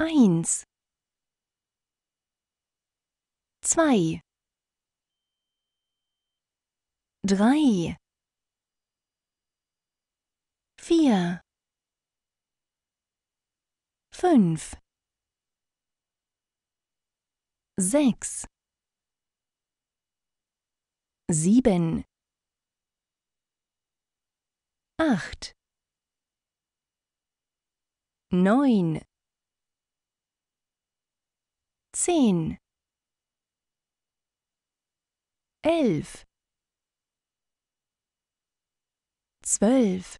eins, zwei, drei, vier, fünf, sechs, sieben, acht, neun, zehn, elf, zwölf,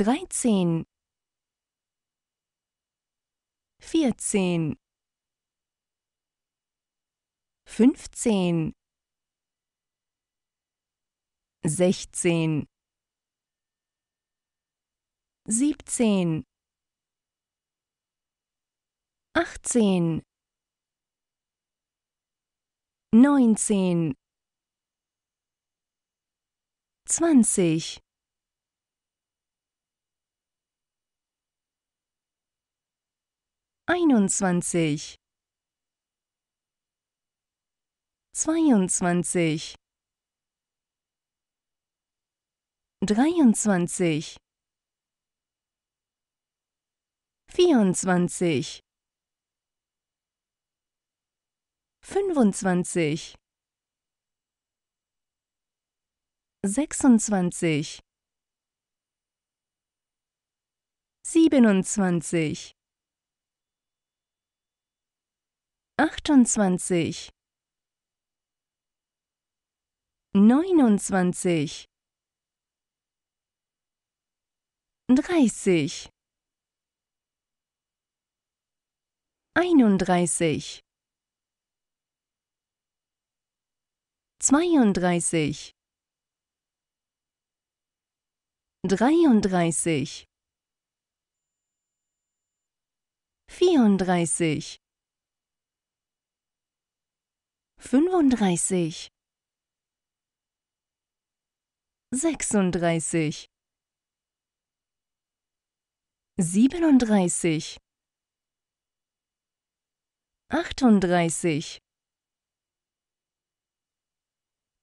dreizehn, vierzehn, fünfzehn, sechzehn, siebzehn achtzehn, neunzehn, zwanzig. Einundzwanzig, zweiundzwanzig, dreiundzwanzig, vierundzwanzig fünfundzwanzig, sechsundzwanzig, siebenundzwanzig, achtundzwanzig, neunundzwanzig, dreißig, einunddreißig zweiunddreißig, dreiunddreißig, vierunddreißig, fünfunddreißig, sechsunddreißig, siebenunddreißig, achtunddreißig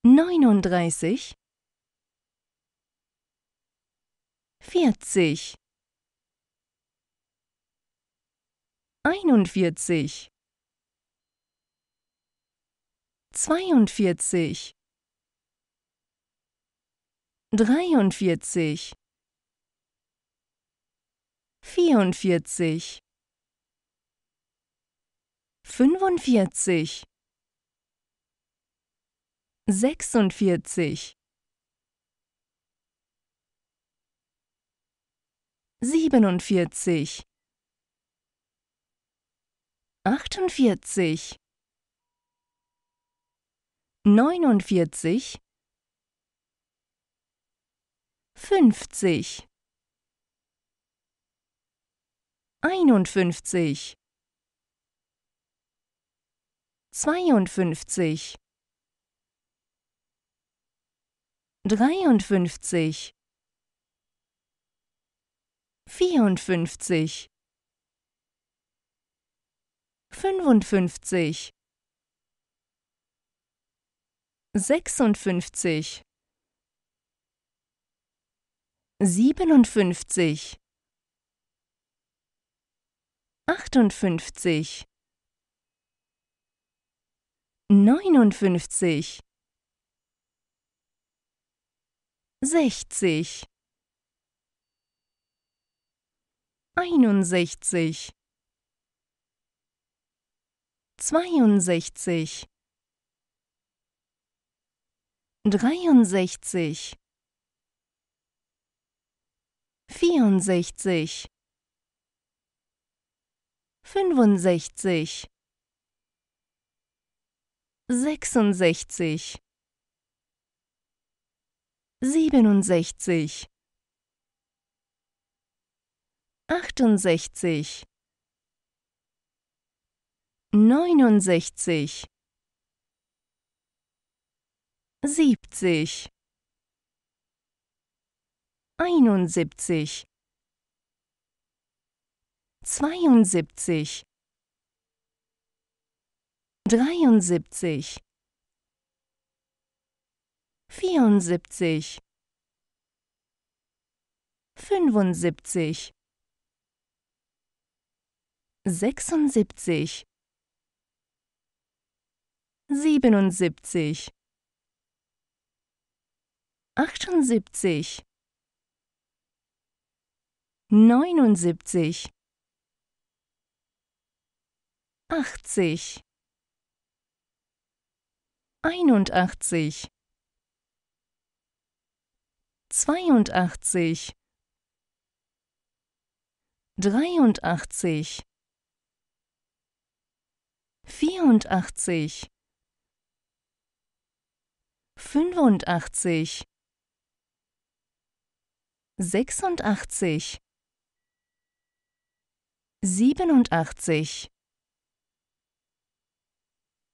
neununddreißig, vierzig, einundvierzig, zweiundvierzig, dreiundvierzig, vierundvierzig, fünfundvierzig sechsundvierzig, siebenundvierzig, achtundvierzig, neunundvierzig, fünfzig, einundfünfzig, zweiundfünfzig dreiundfünfzig, vierundfünfzig, fünfundfünfzig, sechsundfünfzig, siebenundfünfzig, achtundfünfzig, neunundfünfzig sechzig, einundsechzig, zweiundsechzig, dreiundsechzig, vierundsechzig, fünfundsechzig, sechsundsechzig siebenundsechzig, achtundsechzig, neunundsechzig, siebzig, einundsiebzig, zweiundsiebzig, dreiundsiebzig vierundsiebzig, fünfundsiebzig, sechsundsiebzig, siebenundsiebzig, achtundsiebzig, neunundsiebzig, achtzig, einundachtzig 82 83 84 85 86 87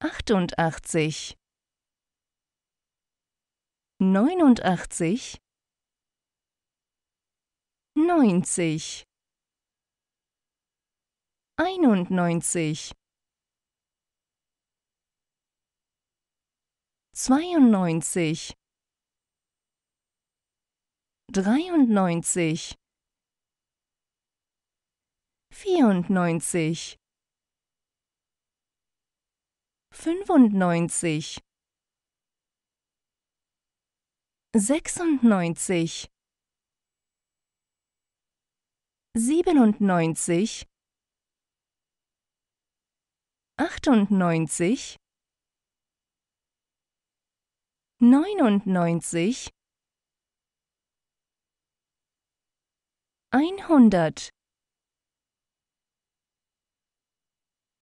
88 89 neunzig, einundneunzig, zweiundneunzig, dreiundneunzig, vierundneunzig, fünfundneunzig, sechsundneunzig siebenundneunzig, achtundneunzig, neunundneunzig, einhundert.